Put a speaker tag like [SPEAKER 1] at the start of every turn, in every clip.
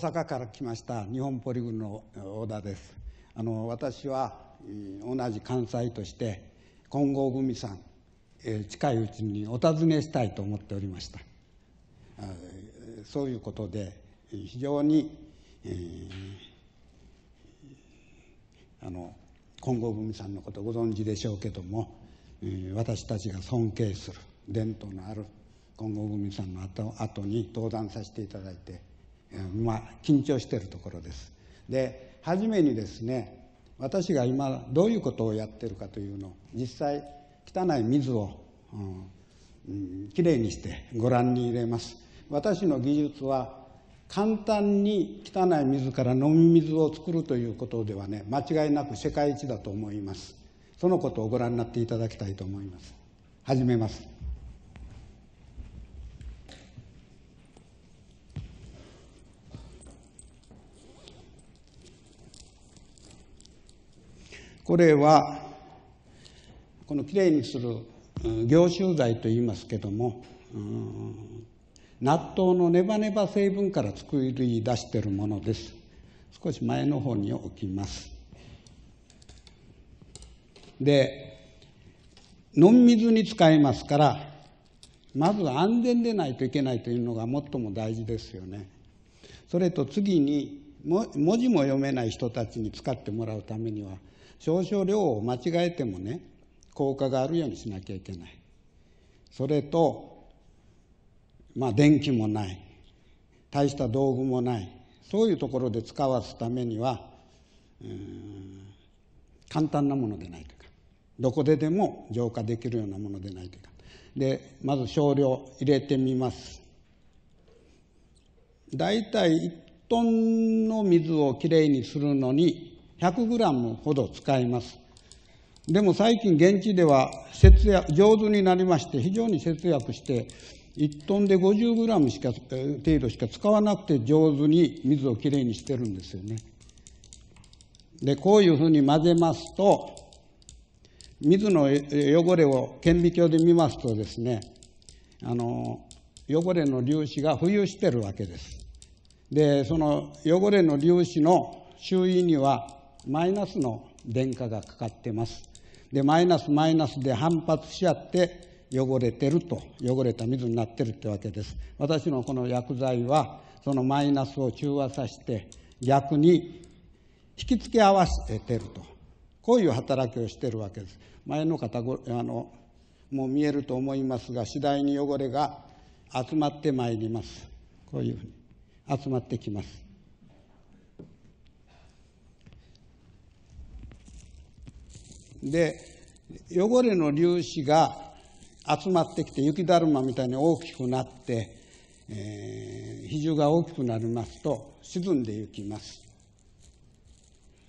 [SPEAKER 1] 大阪から来ました日本ポリグの小田ですあの私は、同じ関西として金剛組さん、え近いうちにお尋ねしたいと思っておりましたそういうことで非常に、えー、あの金剛組さんのことご存知でしょうけども、え私たちが尊敬する伝統のある金剛組さんの後後に登壇させていただいてまあ、緊張しているところです。で初めにですね私が今どういうことをやってるかというのを実際汚い水を、うん、きれいにしてご覧に入れます私の技術は簡単に汚い水から飲み水を作るということではね間違いなく世界一だと思いますそのことをご覧になっていただきたいと思います始めますこれはこのきれいにする凝集剤といいますけども、納豆のネバネバ成分から作り出しているものです少し前の方に置きますで飲み水に使いますからまず安全でないといけないというのが最も大事ですよねそれと次に文字も読めない人たちに使ってもらうためには少々量を間違えてもね効果があるようにしなきゃいけないそれとまあ電気もない大した道具もないそういうところで使わすためには簡単なものでないというかどこででも浄化できるようなものでないというかでまず少量入れてみます大体1トンの水をきれいにするのに100グラムほど使います。でも最近現地では節約、上手になりまして非常に節約して、1トンで50グラムしか、程度しか使わなくて上手に水をきれいにしてるんですよね。で、こういうふうに混ぜますと、水の汚れを顕微鏡で見ますとですね、あの、汚れの粒子が浮遊してるわけです。で、その汚れの粒子の周囲にはマイナスの電荷がかかってます。で、マイナスマイナスで反発し合って、汚れてると、汚れた水になってるってわけです。私のこの薬剤は、そのマイナスを中和させて、逆に引き付け合わせてると。こういう働きをしてるわけです。前の方あの、もう見えると思いますが、次第に汚れが集まってまいります。こういうふうに集まってきます。で、汚れの粒子が集まってきて、雪だるまみたいに大きくなって、えー、比重が大きくなりますと、沈んでいきます。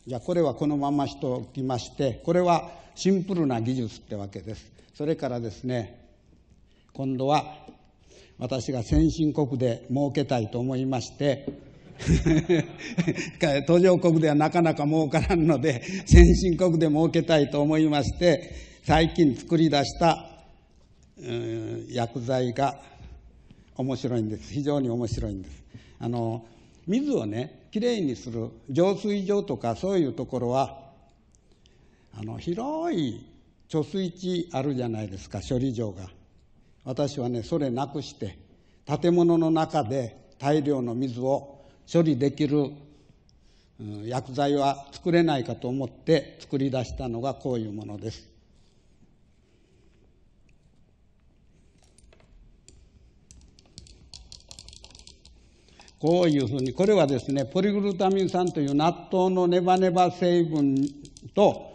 [SPEAKER 1] じゃあ、これはこのまましておきまして、これはシンプルな技術ってわけです。それからですね、今度は私が先進国で儲けたいと思いまして、途上国ではなかなか儲からんので、先進国で儲けたいと思いまして、最近作り出した、薬剤が面白いんです。非常に面白いんです。あの、水をね、きれいにする浄水場とかそういうところは、あの、広い貯水池あるじゃないですか、処理場が。私はね、それなくして、建物の中で大量の水を処理できる薬剤は作れないかと思って作り出したのがこういうものです。こういうふうに、これはですね、ポリグルタミン酸という納豆のネバネバ成分と、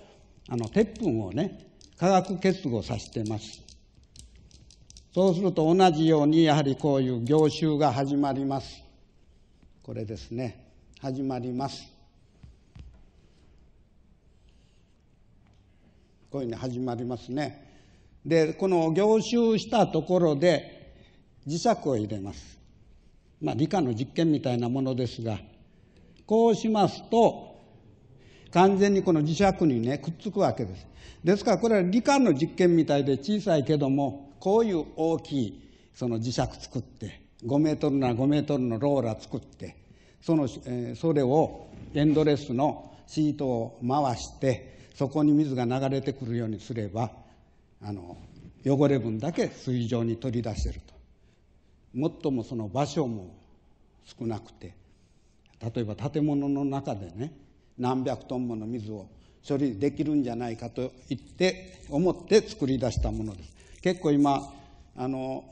[SPEAKER 1] あの、鉄粉をね、化学結合させてます。そうすると同じように、やはりこういう凝集が始まります。これですね始まりますこういうふうに始まりますねでこの凝集したところで磁石を入れますまあ理科の実験みたいなものですがこうしますと完全にこの磁石にねくっつくわけですですからこれは理科の実験みたいで小さいけどもこういう大きいその磁石作って5メートルな5メートルのローラ作ってその、えそれをエンドレスのシートを回してそこに水が流れてくるようにすればあの汚れ分だけ水上に取り出せるともっともその場所も少なくて例えば建物の中でね何百トンもの水を処理できるんじゃないかと言って思って作り出したものです結構今あの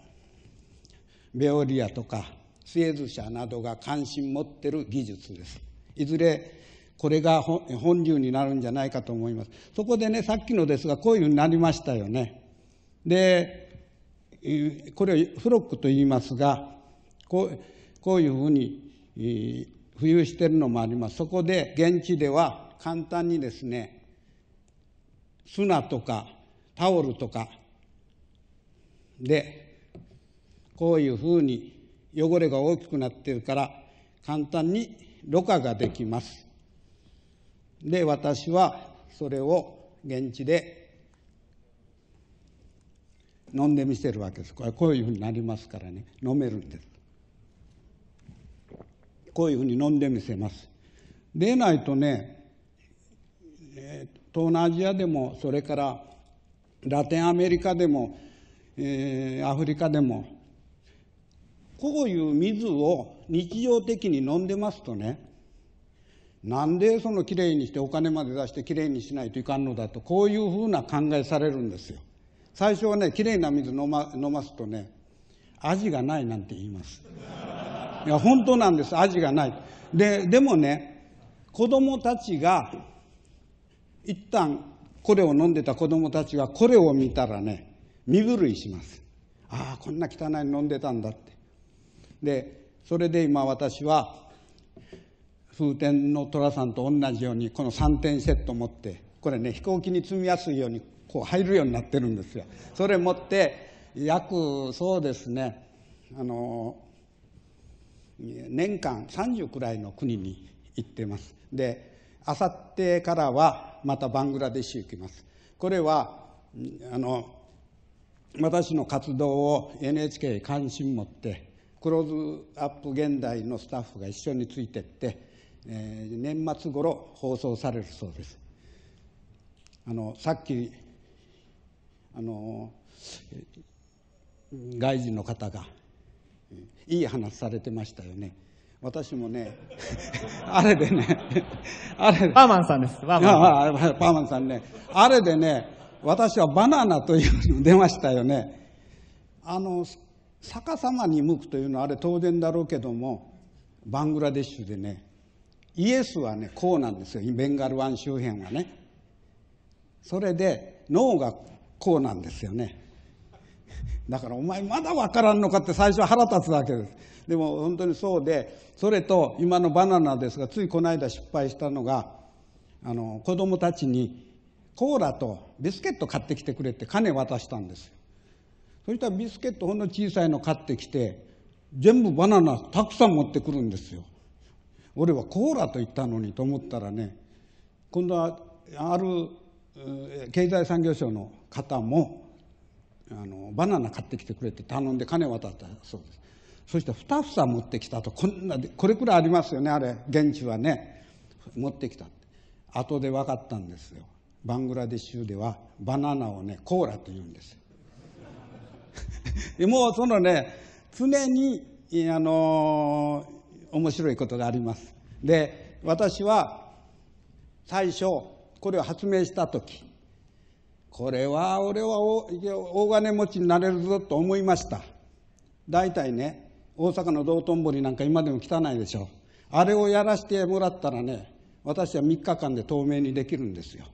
[SPEAKER 1] ベオリアとかスエズ社などが関心持ってる技術です。いずれこれが本流になるんじゃないかと思います。そこでね、さっきのですが、こういうふうになりましたよね。で、これをフロックと言いますが、こうこういうふうに浮遊してるのもあります。そこで現地では簡単にですね、砂とかタオルとかでこういうふうに汚れが大きくなっているから簡単にろ過ができます。で私はそれを現地で飲んでみせるわけですこれこういうふうになりますからね飲めるんですこういうふうに飲んでみせますでないとね、え東南アジアでもそれからラテンアメリカでも、えー、アフリカでもこういう水を日常的に飲んでますとね、なんでそのきれいにしてお金まで出してきれいにしないといかんのだと、こういうふうな考えされるんですよ。最初はね、きれいな水飲ま飲ますとね、味がないなんて言います。いや、本当なんです。味がない。で、でもね、子供たちが、一旦これを飲んでた子供たちがこれを見たらね、身震いします。ああ、こんな汚いの飲んでたんだって。でそれで今私は風天の寅さんと同じようにこの3点セット持ってこれね飛行機に積みやすいようにこう入るようになってるんですよそれ持って約そうですねあの年間30くらいの国に行ってますであさってからはまたバングラデシュ行きますこれはあの私の活動を NHK 関心持ってクローズアップ現代のスタッフが一緒についてって、えー、年末頃放送されるそうですあのさっきあの外人の方がいい話されてましたよね私もね あれでね あれパーマンさんですパーマンパーマンさんねあれでね私はバナナというの出ましたよねあの逆さまに向くというのはあれ当然だろうけどもバングラデシュでねイエスはねこうなんですよベンガル湾周辺はねそれで脳がこうなんですよねだからお前まだ分からんのかって最初は腹立つわけですでも本当にそうでそれと今のバナナですがついこの間失敗したのがあの子供たちにコーラとビスケット買ってきてくれって金渡したんですよそしたらビスケットほんの小さいの買ってきて、全部バナナたくさん持ってくるんですよ。俺はコーラと言ったのにと思ったらね、今度はある経済産業省の方も、あのバナナ買ってきてくれて頼んで金渡ったそうですそしてふたふ持ってきたとこんなでこれくらいありますよねあれ現地はね持ってきた後で分かったんですよバングラデシュではバナナをねコーラと言うんですよ もうそのね、常に、あのー、面白いことがあります。で、私は、最初、これを発明した時、これは俺は大金持ちになれるぞと思いました。大体ね、大阪の道頓堀なんか今でも汚いでしょ。あれをやらせてもらったらね、私は3日間で透明にできるんですよ。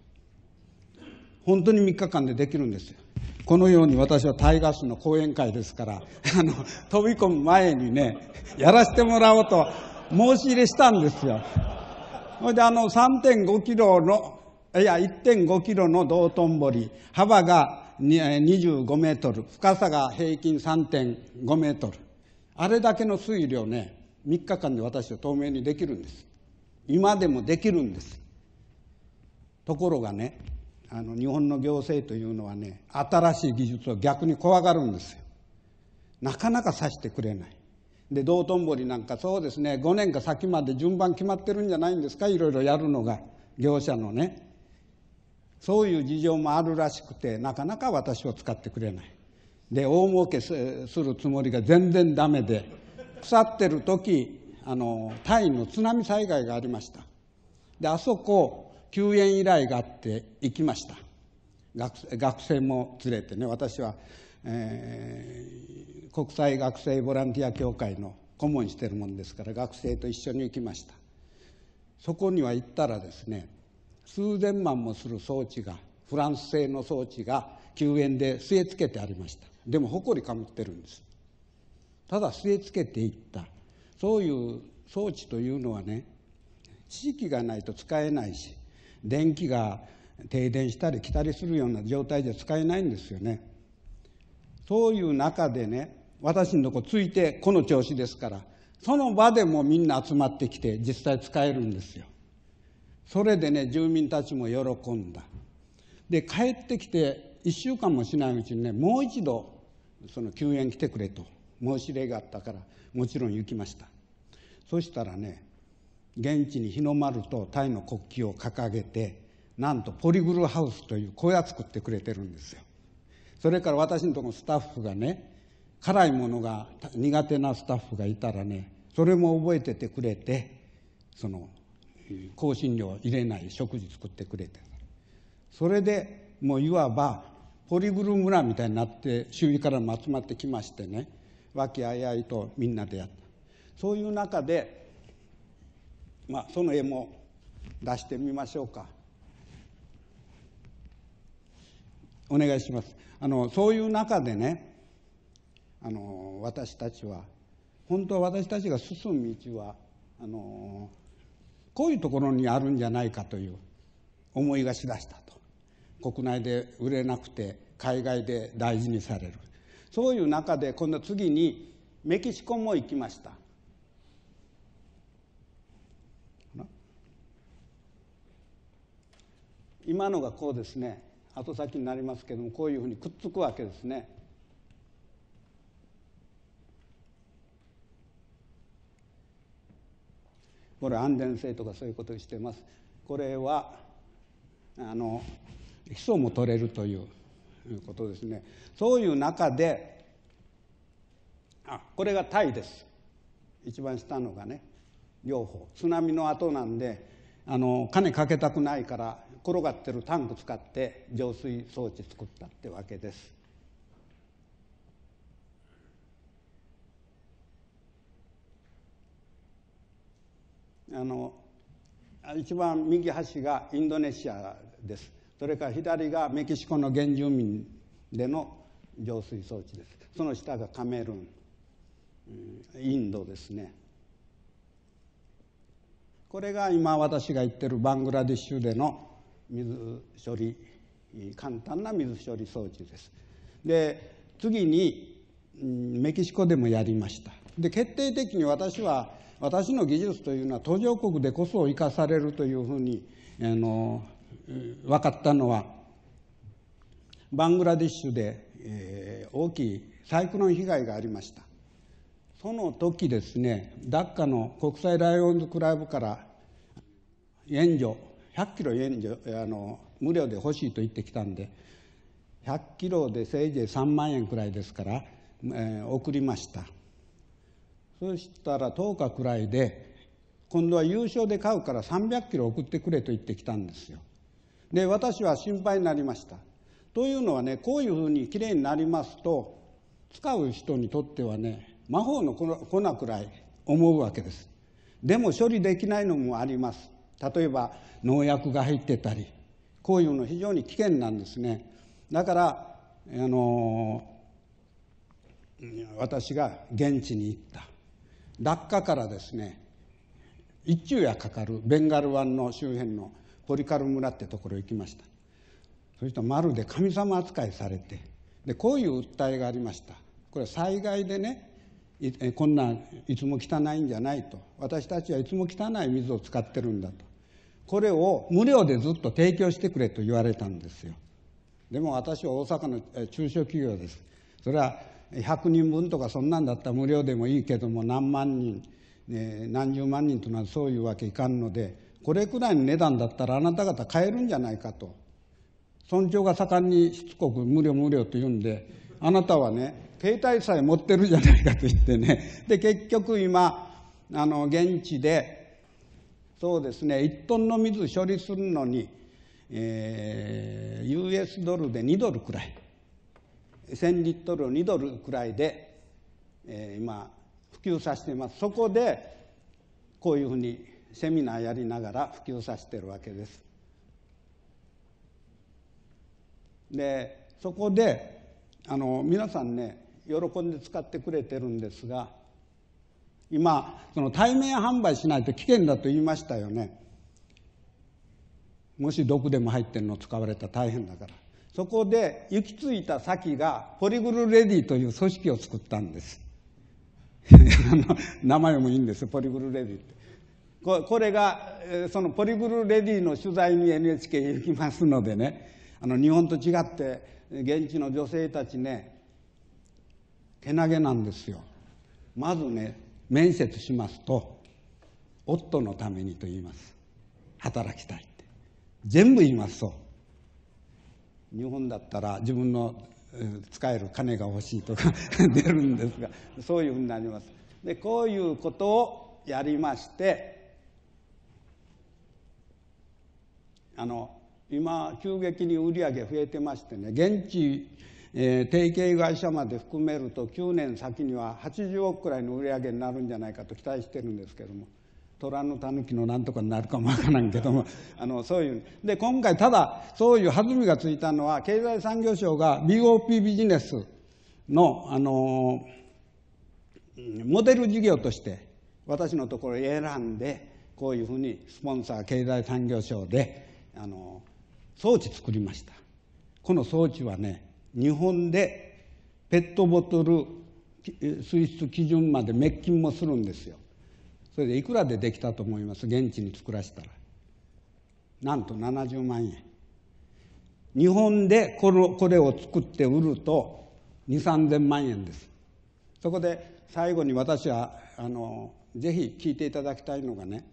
[SPEAKER 1] 本当に3日間でできるんですよ。このように私はタイガースの講演会ですから、あの、飛び込む前にね、やらせてもらおうと申し入れしたんですよ。ほいであの3.5キロの、いや1.5キロの道頓堀、幅が25メートル、深さが平均3.5メートル。あれだけの水量ね、3日間で私は透明にできるんです。今でもできるんです。ところがね、あの日本の行政というのはね新しい技術を逆に怖がるんですよなかなかさしてくれないで道頓堀なんかそうですね5年か先まで順番決まってるんじゃないんですかいろいろやるのが業者のねそういう事情もあるらしくてなかなか私を使ってくれないで大儲けするつもりが全然ダメで腐ってる時あのタイの津波災害がありましたであそこ救援依頼があって行きました学生も連れてね私は、えー、国際学生ボランティア協会の顧問してるもんですから学生と一緒に行きましたそこには行ったらですね数千万もする装置がフランス製の装置が救援で据え付けてありましたでも埃かぶってるんですただ据え付けていったそういう装置というのはね知識がないと使えないし電気が停電したり来たりするような状態じゃ使えないんですよね。そういう中でね、私のとこついてこの調子ですから、その場でもみんな集まってきて実際使えるんですよ。それでね、住民たちも喜んだ。で、帰ってきて1週間もしないうちにね、もう一度、その救援来てくれと申し入れがあったから、もちろん行きました。そしたらね、現地に日の丸とタイの国旗を掲げてなんとポリグルハウスという小屋作ってくれてるんですよそれから私のとこのスタッフがね辛いものが苦手なスタッフがいたらねそれも覚えててくれてその香辛料入れない食事作ってくれてそれでもういわばポリグル村みたいになって周囲からも集まってきましてね和気あいあいとみんなでやったそういう中でまあ、その絵も出してみましょうかお願いしますあのそういう中でねあの私たちは本当は私たちが進む道はあのこういうところにあるんじゃないかという思いがしだしたと国内で売れなくて海外で大事にされるそういう中で今度次にメキシコも行きました今のがこうですね後先になりますけどもこういうふうにくっつくわけですね。これ安全性とかそういうことをしてます。これはあの基礎も取れるということですね。そういう中であこれがタイです。一番下のがね両方津波の後なんであの金かけたくないから転がってるタンク使って浄水装置作ったってわけです。あの一番右端がインドネシアですそれから左がメキシコの原住民での浄水装置ですその下がカメルーン、インドですねこれが今私が言ってるバングラディッシュでの水処理簡単な水処理装置ですで次にメキシコでもやりましたで決定的に私は私の技術というのは途上国でこそ生かされるというふうにあの分かったのはバングラディッシュで、えー、大きいサイクロン被害がありましたその時ですねダッカの国際ライオンズクラブから援助100キロ援助あの無料で欲しいと言ってきたんで100キロでせいぜい3万円くらいですから、えー、送りましたそしたら10日くらいで今度は優勝で買うから300キロ送ってくれと言ってきたんですよで私は心配になりましたというのはねこういうふうにきれいになりますと使う人にとってはね魔法の粉くらい思うわけですでも処理できないのもあります例えば農薬が入ってたりこういうの非常に危険なんですねだからあの私が現地に行った落下からですね一昼夜かかるベンガル湾の周辺のポリカル村ってところ行きましたそしたらまるで神様扱いされてでこういう訴えがありましたこれ災害でねこんなんいつも汚いんじゃないと私たちはいつも汚い水を使ってるんだとこれを無料でずっと提供してくれと言われたんですよでも私は大阪の中小企業ですそれは100人分とかそんなんだったら無料でもいいけども何万人、ね、何十万人というのはそういうわけいかんのでこれくらいの値段だったらあなた方買えるんじゃないかと村長が盛んにしつこく無料無料と言うんであなたはね携帯さえ持ってるじゃないかと言ってねで結局今あの現地でそうですね1トンの水処理するのに、えー、US ドルで2ドルくらい1000リットルを2ドルくらいで、えー、今普及させていますそこでこういうふうにセミナーやりながら普及させてるわけですでそこであの皆さんね喜んで使ってくれてるんですが今、その対面販売しないと危険だと言いましたよね。もし毒でも入ってるの使われたら大変だから。そこで行き着いた先がポリグルレディという組織を作ったんです。名前もいいんです、ポリグルレディって。これが、そのポリグルレディの取材に NHK 行きますのでね、あの日本と違って現地の女性たちね、けなげなんですよ。まずね、面接しますと夫のためにと言います働きたいって全部言いますと日本だったら自分の使える金が欲しいとか 出るんですがそういうふうになりますでこういうことをやりましてあの今急激に売り上げ増えてましてね現地えー、提携会社まで含めると9年先には80億くらいの売り上げになるんじゃないかと期待してるんですけども虎の狸のなんとかになるかもわからんけども あのそういうで今回ただそういう弾みがついたのは経済産業省が BOP ビジネスの、あのー、モデル事業として私のところ選んでこういうふうにスポンサー経済産業省で、あのー、装置作りましたこの装置はね日本でペットボトル水質基準まで滅菌もするんですよそれでいくらでできたと思います現地に作らせたらなんと70万円日本でこれこれを作って売ると2 3 0万円ですそこで最後に私はあのぜひ聞いていただきたいのがね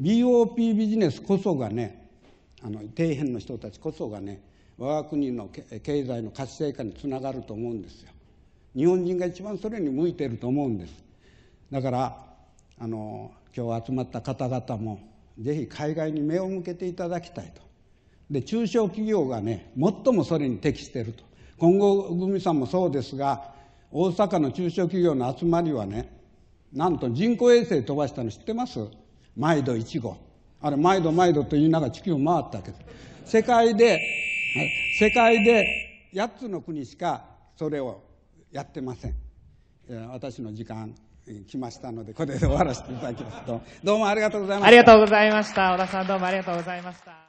[SPEAKER 1] BOP ビジネスこそがねあの底辺の人たちこそがね我が国の経済の活性化につながると思うんですよ。日本人が一番それに向いていると思うんです。だからあの今日集まった方々もぜひ海外に目を向けていただきたいと。で中小企業がね最もそれに適していると。今後ミさんもそうですが大阪の中小企業の集まりはねなんと人工衛星飛ばしたの知ってます毎度1号あれ毎度毎度と言いながら地球を回ったけど世界でね、世界で8つの国しかそれをやってません、え私の時間来ましたのでこれで終わらせていただきますとどうもありがとうございましたありがとうございました小田さんどうもありがとうございました